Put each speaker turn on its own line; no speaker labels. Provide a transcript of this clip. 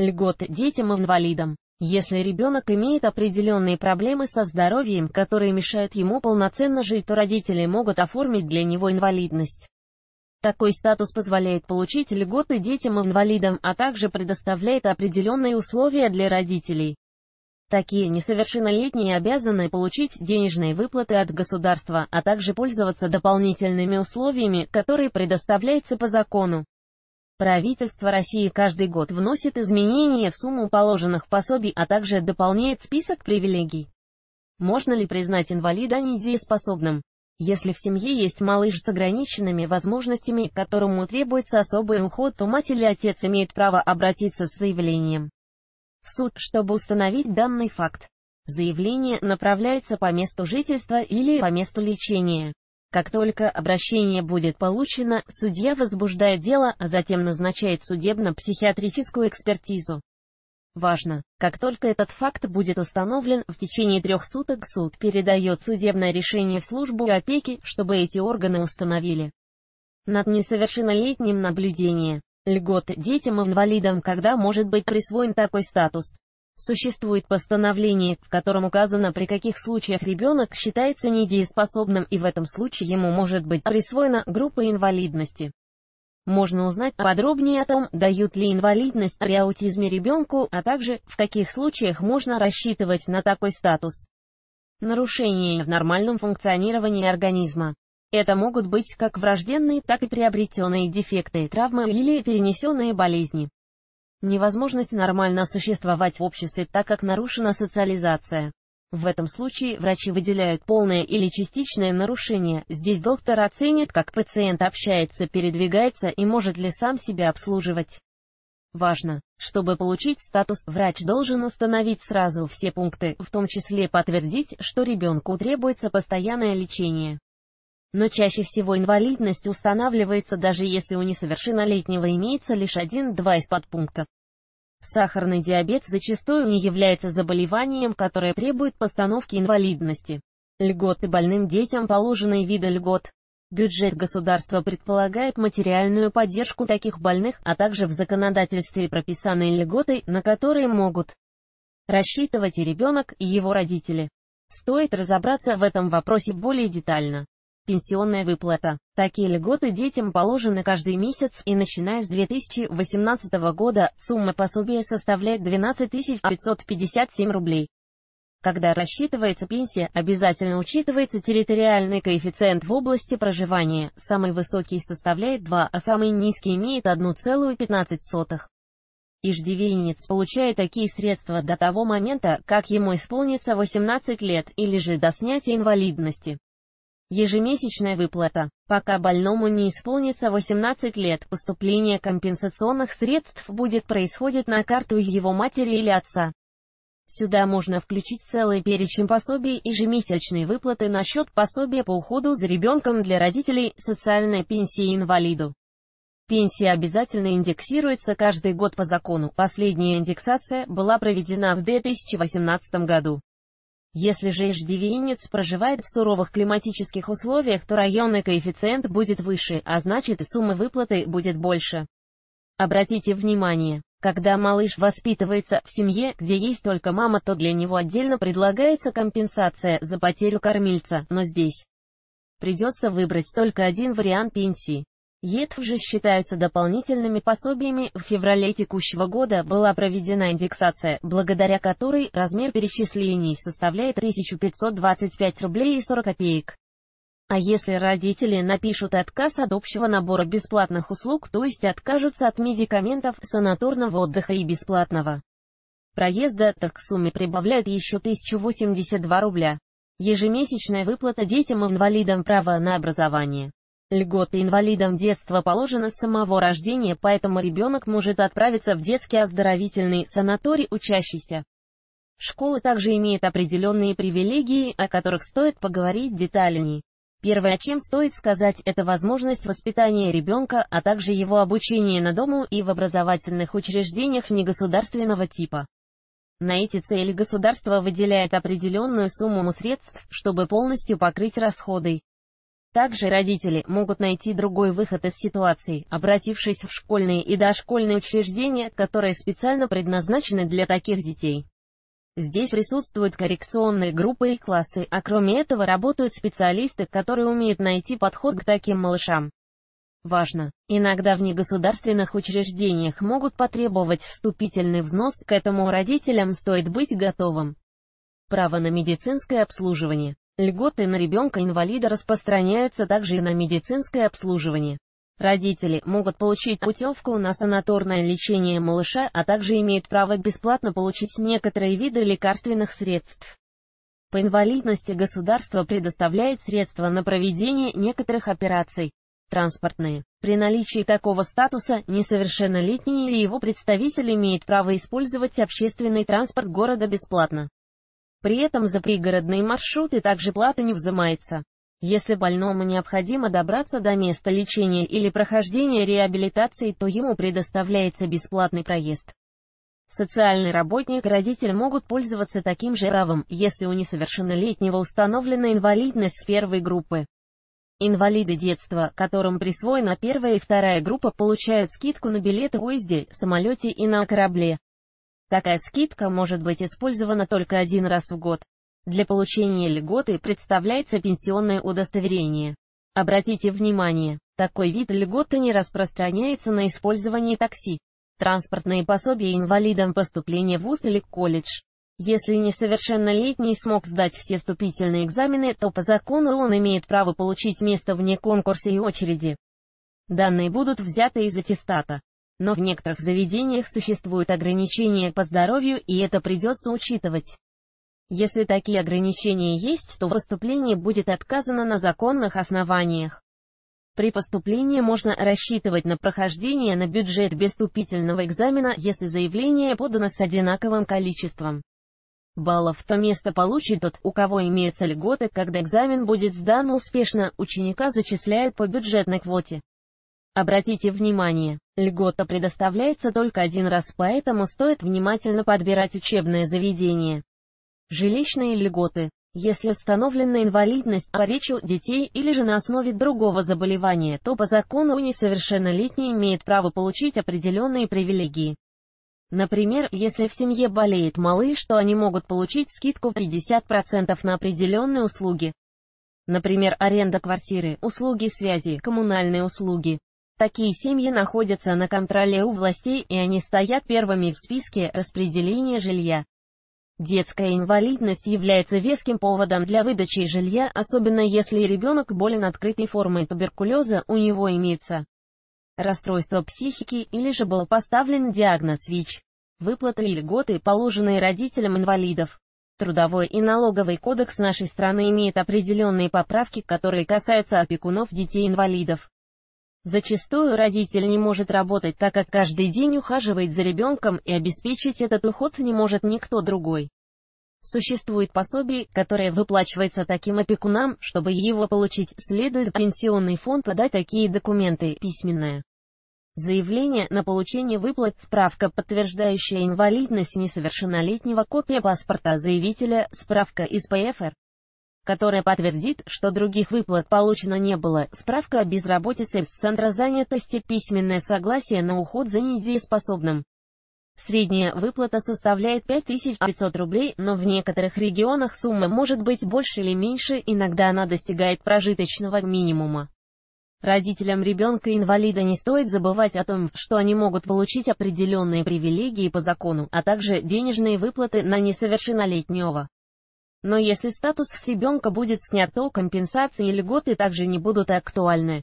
Льготы детям-инвалидам. Если ребенок имеет определенные проблемы со здоровьем, которые мешают ему полноценно жить, то родители могут оформить для него инвалидность. Такой статус позволяет получить льготы детям-инвалидам, а также предоставляет определенные условия для родителей. Такие несовершеннолетние обязаны получить денежные выплаты от государства, а также пользоваться дополнительными условиями, которые предоставляются по закону. Правительство России каждый год вносит изменения в сумму положенных пособий, а также дополняет список привилегий. Можно ли признать инвалида недееспособным? Если в семье есть малыш с ограниченными возможностями, которому требуется особый уход, то мать или отец имеет право обратиться с заявлением в суд, чтобы установить данный факт. Заявление направляется по месту жительства или по месту лечения. Как только обращение будет получено, судья возбуждает дело, а затем назначает судебно-психиатрическую экспертизу. Важно, как только этот факт будет установлен, в течение трех суток суд передает судебное решение в службу опеки, чтобы эти органы установили над несовершеннолетним наблюдение. Льгот детям-инвалидам, когда может быть присвоен такой статус. Существует постановление, в котором указано, при каких случаях ребенок считается недееспособным и в этом случае ему может быть присвоена группа инвалидности. Можно узнать подробнее о том, дают ли инвалидность при аутизме ребенку, а также, в каких случаях можно рассчитывать на такой статус. Нарушение в нормальном функционировании организма. Это могут быть как врожденные, так и приобретенные дефекты, травмы или перенесенные болезни невозможность нормально существовать в обществе, так как нарушена социализация. В этом случае врачи выделяют полное или частичное нарушение, здесь доктор оценит, как пациент общается, передвигается и может ли сам себя обслуживать. Важно, чтобы получить статус, врач должен установить сразу все пункты, в том числе подтвердить, что ребенку требуется постоянное лечение. Но чаще всего инвалидность устанавливается даже если у несовершеннолетнего имеется лишь один-два из подпунктов. Сахарный диабет зачастую не является заболеванием, которое требует постановки инвалидности. Льготы больным детям положены виды льгот. Бюджет государства предполагает материальную поддержку таких больных, а также в законодательстве прописаны льготы, на которые могут рассчитывать и ребенок, и его родители. Стоит разобраться в этом вопросе более детально пенсионная выплата. Такие льготы детям положены каждый месяц, и начиная с 2018 года, сумма пособия составляет 12 557 рублей. Когда рассчитывается пенсия, обязательно учитывается территориальный коэффициент в области проживания, самый высокий составляет 2, а самый низкий имеет 1,15. Иждивенец получает такие средства до того момента, как ему исполнится 18 лет, или же до снятия инвалидности. Ежемесячная выплата. Пока больному не исполнится 18 лет, поступление компенсационных средств будет происходить на карту его матери или отца. Сюда можно включить целый перечень пособий и ежемесячные выплаты на счет пособия по уходу за ребенком для родителей, социальной пенсии инвалиду. Пенсия обязательно индексируется каждый год по закону. Последняя индексация была проведена в 2018 году. Если же иждивенец проживает в суровых климатических условиях, то районный коэффициент будет выше, а значит и сумма выплаты будет больше. Обратите внимание, когда малыш воспитывается в семье, где есть только мама, то для него отдельно предлагается компенсация за потерю кормильца, но здесь придется выбрать только один вариант пенсии. ЕТФ же считаются дополнительными пособиями. В феврале текущего года была проведена индексация, благодаря которой размер перечислений составляет 1525 рублей и 40 копеек. А если родители напишут отказ от общего набора бесплатных услуг, то есть откажутся от медикаментов, санаторного отдыха и бесплатного проезда, так к сумме прибавляют еще 1082 рубля. Ежемесячная выплата детям-инвалидам права на образование. Льготы инвалидам детства положены с самого рождения, поэтому ребенок может отправиться в детский оздоровительный санаторий учащийся. Школы также имеют определенные привилегии, о которых стоит поговорить детальней. Первое, о чем стоит сказать, это возможность воспитания ребенка, а также его обучение на дому и в образовательных учреждениях негосударственного типа. На эти цели государство выделяет определенную сумму средств, чтобы полностью покрыть расходы. Также родители могут найти другой выход из ситуации, обратившись в школьные и дошкольные учреждения, которые специально предназначены для таких детей. Здесь присутствуют коррекционные группы и классы, а кроме этого работают специалисты, которые умеют найти подход к таким малышам. Важно! Иногда в негосударственных учреждениях могут потребовать вступительный взнос, к этому родителям стоит быть готовым. Право на медицинское обслуживание. Льготы на ребенка-инвалида распространяются также и на медицинское обслуживание. Родители могут получить путевку на санаторное лечение малыша, а также имеют право бесплатно получить некоторые виды лекарственных средств. По инвалидности государство предоставляет средства на проведение некоторых операций, транспортные. При наличии такого статуса несовершеннолетний или его представитель имеет право использовать общественный транспорт города бесплатно. При этом за пригородные маршруты также плата не взимается. Если больному необходимо добраться до места лечения или прохождения реабилитации, то ему предоставляется бесплатный проезд. Социальный работник и родитель могут пользоваться таким же правом, если у несовершеннолетнего установлена инвалидность первой группы. Инвалиды детства, которым присвоена первая и вторая группа, получают скидку на билеты в поезде, самолете и на корабле. Такая скидка может быть использована только один раз в год. Для получения льготы представляется пенсионное удостоверение. Обратите внимание, такой вид льготы не распространяется на использование такси, транспортные пособия инвалидам поступления в ВУЗ или колледж. Если несовершеннолетний смог сдать все вступительные экзамены, то по закону он имеет право получить место вне конкурса и очереди. Данные будут взяты из аттестата но в некоторых заведениях существуют ограничения по здоровью и это придется учитывать. Если такие ограничения есть, то поступление будет отказано на законных основаниях. При поступлении можно рассчитывать на прохождение на бюджет без вступительного экзамена, если заявление подано с одинаковым количеством баллов, то место получит тот, у кого имеются льготы, когда экзамен будет сдан успешно, ученика зачисляют по бюджетной квоте. Обратите внимание, льгота предоставляется только один раз, поэтому стоит внимательно подбирать учебное заведение. Жилищные льготы. Если установлена инвалидность по речи детей или же на основе другого заболевания, то по закону несовершеннолетний имеет право получить определенные привилегии. Например, если в семье болеет малыш, то они могут получить скидку в 50% на определенные услуги. Например, аренда квартиры, услуги связи, коммунальные услуги. Такие семьи находятся на контроле у властей и они стоят первыми в списке распределения жилья. Детская инвалидность является веским поводом для выдачи жилья, особенно если ребенок болен открытой формой туберкулеза, у него имеется расстройство психики или же был поставлен диагноз ВИЧ. Выплаты и льготы, положенные родителям инвалидов. Трудовой и налоговый кодекс нашей страны имеет определенные поправки, которые касаются опекунов детей-инвалидов. Зачастую родитель не может работать, так как каждый день ухаживает за ребенком и обеспечить этот уход не может никто другой. Существует пособие, которое выплачивается таким опекунам, чтобы его получить, следует пенсионный фонд подать такие документы, письменное. Заявление на получение выплат, справка, подтверждающая инвалидность несовершеннолетнего, копия паспорта заявителя, справка из ПФР которая подтвердит, что других выплат получено не было, справка о безработице из Центра занятости, письменное согласие на уход за недееспособным. Средняя выплата составляет 5500 рублей, но в некоторых регионах сумма может быть больше или меньше, иногда она достигает прожиточного минимума. Родителям ребенка-инвалида не стоит забывать о том, что они могут получить определенные привилегии по закону, а также денежные выплаты на несовершеннолетнего. Но если статус с ребенка будет снят, то компенсации и льготы также не будут актуальны.